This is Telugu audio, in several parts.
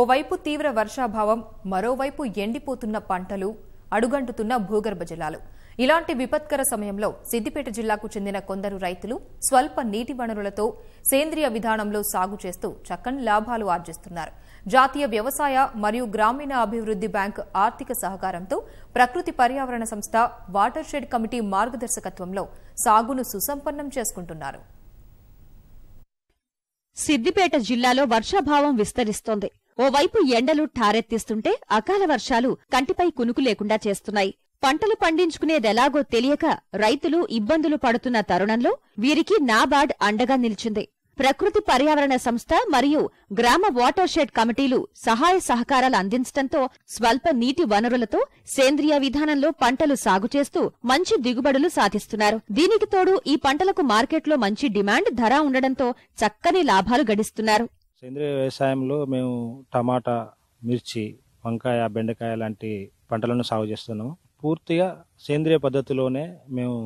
ఓవైపు తీవ్ర వర్షాభావం మరోవైపు ఎండిపోతున్న పంటలు అడుగంటుతున్న భూగర్భ జలాలు ఇలాంటి విపత్కర సమయంలో సిద్దిపేట జిల్లాకు చెందిన కొందరు రైతులు స్వల్ప నీటి వనరులతో సేంద్రియ విధానంలో సాగు చేస్తూ చక్కని లాభాలు ఆర్జిస్తున్నారు జాతీయ వ్యవసాయ మరియు గ్రామీణ అభివృద్ధి బ్యాంక్ ఆర్థిక సహకారంతో ప్రకృతి పర్యావరణ సంస్థ వాటర్ షెడ్ కమిటీ మార్గదర్శకత్వంలో సాగును సుసంపన్నం చేసుకుంటున్నారు సిద్దిపేట జిల్లాలో వర్షాభావం విస్తరిస్తోంది ఓవైపు ఎండలు ఠారెత్తిస్తుంటే అకాల వర్షాలు కంటిపై కునుకు లేకుండా చేస్తున్నాయి పంటలు పండించుకునేదెలాగో తెలియక రైతులు ఇబ్బందులు పడుతున్న తరుణంలో వీరికి నాబార్డ్ అండగా నిలిచింది ప్రకృతి పర్యావరణ సంస్థ మరియు గ్రామ వాటర్ షెడ్ కమిటీలు సహాయ సహకారాలు అందించడంతో స్వల్ప నీటి వనరులతో సేంద్రియ విధానంలో పంటలు సాగు చేస్తూ మంచి దిగుబడులు సాధిస్తున్నారు దీనికి తోడు ఈ పంటలకు మార్కెట్లో మంచి డిమాండ్ ధర ఉండడంతో చక్కని లాభాలు గడిస్తున్నారు సేంద్రియ వ్యవసాయంలో మేము టమాటా మిర్చి వంకాయ బెండకాయ లాంటి పంటలను సాగు చేస్తున్నాము పూర్తిగా సేంద్రియ పద్ధతిలోనే మేము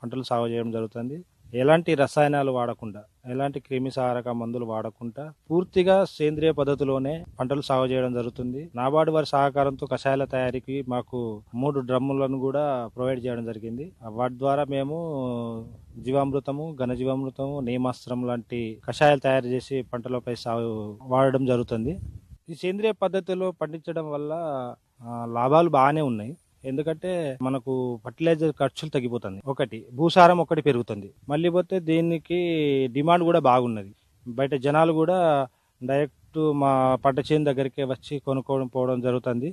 పంటలు సాగు చేయడం జరుగుతుంది ఎలాంటి రసాయనాలు వాడకుండా ఎలాంటి క్రిమిసహారక మందులు వాడకుండా పూర్తిగా సేంద్రియ పద్ధతిలోనే పంటలు సాగు చేయడం జరుగుతుంది నాబార్డు వారి సహకారంతో కషాయాల తయారీకి మాకు మూడు డ్రమ్ములను కూడా ప్రొవైడ్ చేయడం జరిగింది వాటి ద్వారా మేము జీవామృతము ఘనజీవామృతము నియమాస్త్రం లాంటి కషాయాలు తయారు చేసి పంటలపై సాగు వాడడం జరుగుతుంది ఈ సేంద్రియ పద్ధతిలో పండించడం వల్ల లాభాలు బాగానే ఉన్నాయి ఎందుకంటే మనకు ఫర్టిలైజర్ ఖర్చులు తగ్గిపోతుంది ఒకటి భూసారం ఒకటి పెరుగుతుంది మళ్ళీ పోతే దీనికి డిమాండ్ కూడా బాగున్నది బయట జనాలు కూడా డైరెక్ట్ మా పంట చేను దగ్గరికే వచ్చి కొనుక్కోవడం పోవడం జరుగుతుంది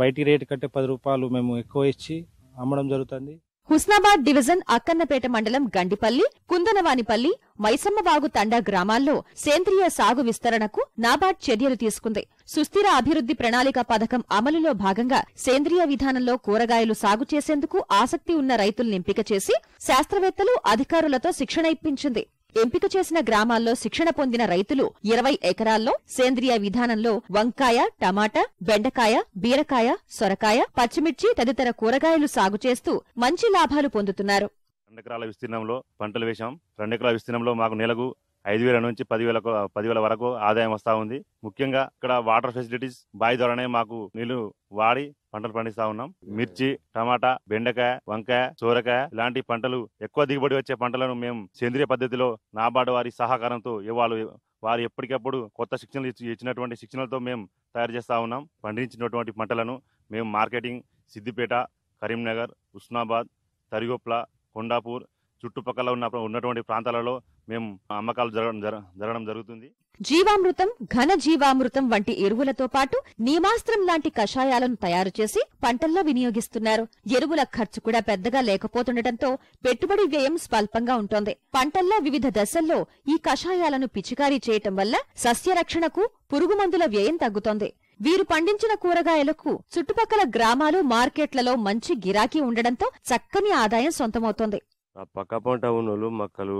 బయటి రేటు కంటే పది రూపాయలు మేము ఎక్కువ ఇచ్చి అమ్మడం జరుగుతుంది హుస్నాబాద్ డివిజన్ అక్కన్నపేట మండలం గండిపల్లి కుందనవానిపల్లి మైసమ్మవాగు తండా గ్రామాల్లో సేంద్రియ సాగు విస్తరణకు నాబార్డ్ చర్యలు తీసుకుంది సుస్థిర అభివృద్ది ప్రణాళిక పథకం అమలులో భాగంగా సేంద్రియ విధానంలో కూరగాయలు సాగు చేసేందుకు ఆసక్తి ఉన్న రైతుల్ని ఎంపిక చేసి శాస్త్రవేత్తలు అధికారులతో శిక్షణ ఇప్పించింది ఎంపిక చేసిన గ్రామాల్లో శిక్షణ పొందిన రైతులు ఇరవై ఎకరాల్లో సేంద్రియ విధానంలో వంకాయ టమాటా బెండకాయ బీరకాయ సొరకాయ పచ్చిమిర్చి తదితర కూరగాయలు సాగు చేస్తూ మంచి లాభాలు పొందుతున్నారు రెండు ఎకరాల విస్తీర్ణంలో పంటలు వేశాం రెండు ఎకరాల విస్తీర్ణంలో మాకు నెలకు ఐదు వేల నుంచి పదివేల పదివేల వరకు ఆదాయం వస్తూ ఉంది ముఖ్యంగా ఇక్కడ వాటర్ ఫెసిలిటీస్ బావి ద్వారానే మాకు నీళ్లు వాడి పంటలు పండిస్తా ఉన్నాం మిర్చి టమాటా బెండకాయ వంకాయ చోరకాయ ఇలాంటి పంటలు ఎక్కువ దిగుబడి వచ్చే పంటలను మేము సేంద్రియ పద్ధతిలో నాబార్డు వారి సహకారంతో ఇవాళ వారు ఎప్పటికప్పుడు కొత్త శిక్షణలు ఇచ్చినటువంటి శిక్షణలతో మేము తయారు చేస్తూ ఉన్నాం పండించినటువంటి పంటలను మేము మార్కెటింగ్ సిద్దిపేట కరీంనగర్ ఉస్నాబాద్ తరిగొప్ల కొండాపూర్ చుట్టుపక్కల ఉన్న ఉన్నటువంటి ప్రాంతాలలో మేము అమ్మకాలు జరగడం జరుగుతుంది జీవామృతం ఘన జీవామృతం వంటి ఎరువులతో పాటు నీమాస్త్రం లాంటి కషాయాలను తయారు చేసి పంటల్లో వినియోగిస్తున్నారు ఎరువుల ఖర్చు కూడా పెద్దగా లేకపోతుండటంతో పెట్టుబడి వ్యయం స్వల్పంగా ఉంటోంది పంటల్లో వివిధ దశల్లో ఈ కషాయాలను పిచికారీ చేయటం వల్ల సస్యరక్షణకు పురుగుమందుల వ్యయం తగ్గుతోంది వీరు పండించిన కూరగాయలకు చుట్టుపక్కల గ్రామాలు మార్కెట్లలో మంచి గిరాకీ ఉండడంతో చక్కని ఆదాయం సొంతమవుతోంది ఆ పక్క పంట ఉన్నోళ్ళు మొక్కలు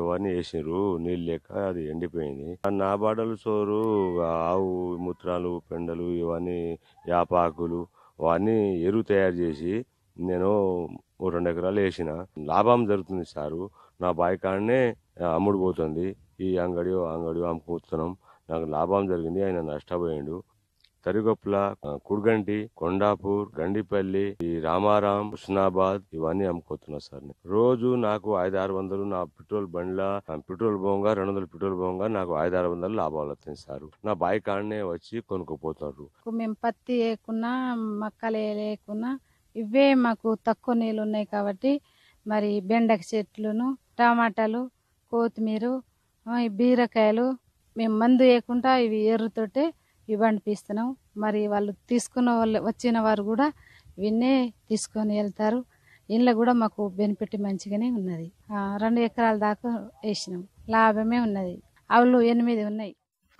ఇవన్నీ వేసినారు నీళ్ళు లేక అది ఎండిపోయింది నా బాడలు చోరు ఆవు మూత్రాలు పెండలు ఇవన్నీ యాపాకులు అవన్నీ ఎరువు తయారు చేసి నేను రెండు ఎకరాలు వేసిన లాభం జరుగుతుంది సారు నా బాయ్ కాడనే అమ్ముడుపోతుంది ఈ అంగడి అంగడి అమ్ముకుతున్నాం నాకు లాభం జరిగింది ఆయన నష్టపోయాడు తరిగొప్పల కుర్గంటి కొండాపూర్ గండిపల్లి ఈ రామారాం హుస్నాబాద్ ఇవన్నీ అమ్ముకోతున్నా సార్ రోజు నాకు ఐదు ఆరు వందలు నా పెట్రోల్ బండ్ల పెట్రోల్ బోంగా రెండు వందల పెట్రోల్ బొంగ నాకు ఐదు ఆరు వందలు లాభాలు వస్తాయి సార్ నా బాయ్ కాడనే వచ్చి కొనుక్కుపోతారు మేము పత్తి వేయకున్నా మక్కలు వేయకున్నా ఇవే మాకు తక్కువ నీళ్ళు ఉన్నాయి కాబట్టి మరి బెండక చెట్లును టమాటాలు కొత్తిమీర బీరకాయలు మేము మందు వేయకుండా ఇవి ఎర్రతోటే ఇవ్వనిపిస్తున్నాం మరి వాళ్ళు తీసుకున్న వాళ్ళు వచ్చిన వారు కూడా విన్నే తీసుకొని వెళ్తారు ఇంట్లో కూడా మాకు బెనిఫిట్ మంచిగానే ఉన్నది రెండు ఎకరాల దాకా వేసినాం లాభమే ఉన్నది అవులు ఎనిమిది ఉన్నాయి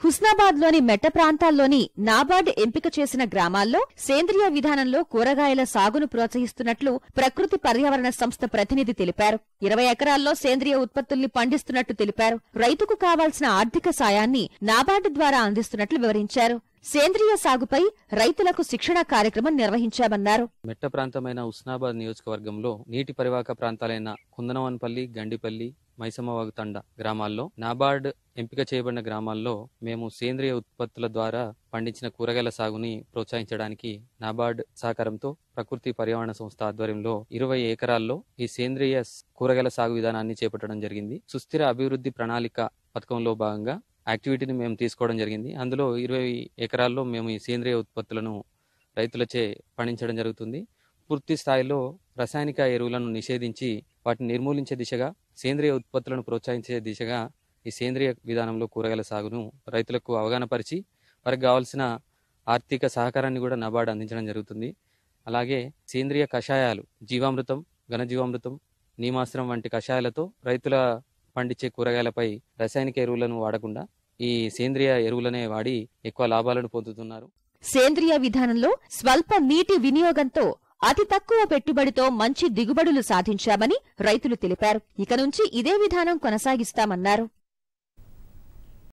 హుస్నాబాద్ లోని మెట్ట ప్రాంతాల్లోని నాబార్డ్ ఎంపిక చేసిన గ్రామాల్లో సేంద్రియ విధానంలో కూరగాయల సాగును ప్రోత్సహిస్తున్నట్లు ప్రకృతి పర్యావరణ సంస్థ ప్రతినిధి తెలిపారు ఇరవై ఎకరాల్లో సేంద్రియ ఉత్పత్తుల్ని పండిస్తున్నట్టు తెలిపారు రైతుకు కావాల్సిన ఆర్థిక సాయాన్ని నాబార్డు ద్వారా అందిస్తున్నట్లు వివరించారు సేంద్రియ సాగుపై రైతులకు శిక్షణ కార్యక్రమం నిర్వహించామన్నారు మెట్ట ప్రాంతమైన ఉస్నాబాద్ నియోజకవర్గంలో నీటి పరివాహక ప్రాంతాలైన కుందనవన్పల్లి గండిపల్లి మైసమ్మవాగు తండ గ్రామాల్లో నాబార్డ్ ఎంపిక చేయబడిన గ్రామాల్లో మేము సేంద్రియ ఉత్పత్తుల ద్వారా పండించిన కూరగాయల సాగుని ప్రోత్సహించడానికి నాబార్డ్ సహకారంతో ప్రకృతి పర్యావరణ సంస్థ ఆధ్వర్యంలో ఇరవై ఎకరాల్లో ఈ సేంద్రియ కూరగాయల సాగు విధానాన్ని చేపట్టడం జరిగింది సుస్థిర అభివృద్ధి ప్రణాళిక పథకంలో భాగంగా యాక్టివిటీని మేము తీసుకోవడం జరిగింది అందులో ఇరవై ఎకరాల్లో మేము ఈ సేంద్రియ ఉత్పత్తులను రైతులచే పండించడం జరుగుతుంది పూర్తి స్థాయిలో రసాయనిక ఎరువులను నిషేధించి వాటిని నిర్మూలించే దిశగా సేంద్రియ ఉత్పత్తులను ప్రోత్సహించే దిశగా ఈ సేంద్రియ విధానంలో కూరగాయల సాగును రైతులకు అవగాహన పరిచి వారికి కావాల్సిన ఆర్థిక సహకారాన్ని కూడా నబార్డు అందించడం జరుగుతుంది అలాగే సేంద్రియ కషాయాలు జీవామృతం ఘనజీవామృతం నీమాశ్రం వంటి కషాయాలతో రైతుల పండించే కూరగాయలపై రసాయనిక ఎరువులను వాడకుండా ఈ సేంద్రియ ఎరువులనే వాడి ఎక్కువ లాభాలను పొందుతున్నారు సేంద్రియ విధానంలో స్వల్ప నీటి వినియోగంతో అతి తక్కువ పెట్టుబడితో మంచి దిగుబడులు సాధించామని రైతులు తెలిపారు ఇక నుంచి ఇదే విధానం కొనసాగిస్తామన్నారు